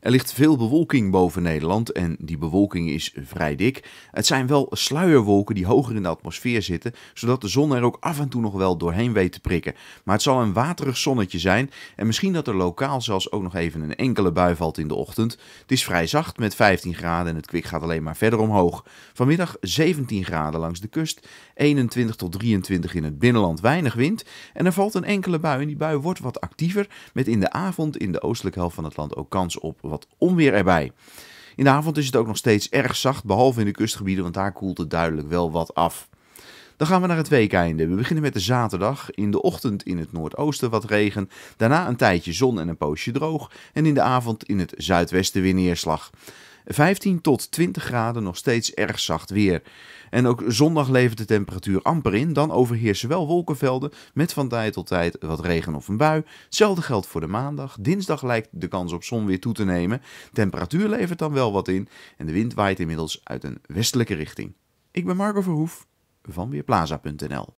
Er ligt veel bewolking boven Nederland en die bewolking is vrij dik. Het zijn wel sluierwolken die hoger in de atmosfeer zitten, zodat de zon er ook af en toe nog wel doorheen weet te prikken. Maar het zal een waterig zonnetje zijn en misschien dat er lokaal zelfs ook nog even een enkele bui valt in de ochtend. Het is vrij zacht met 15 graden en het kwik gaat alleen maar verder omhoog. Vanmiddag 17 graden langs de kust, 21 tot 23 in het binnenland, weinig wind en er valt een enkele bui en die bui wordt wat actiever met in de avond in de oostelijke helft van het land ook kans op wat onweer erbij. In de avond is het ook nog steeds erg zacht, behalve in de kustgebieden, want daar koelt het duidelijk wel wat af. Dan gaan we naar het weekeinde. We beginnen met de zaterdag. In de ochtend in het noordoosten wat regen. Daarna een tijdje zon en een poosje droog. En in de avond in het zuidwesten weer neerslag. 15 tot 20 graden, nog steeds erg zacht weer. En ook zondag levert de temperatuur amper in. Dan overheersen wel wolkenvelden met van tijd tot tijd wat regen of een bui. Hetzelfde geldt voor de maandag. Dinsdag lijkt de kans op zon weer toe te nemen. Temperatuur levert dan wel wat in. En de wind waait inmiddels uit een westelijke richting. Ik ben Marco Verhoef van Weerplaza.nl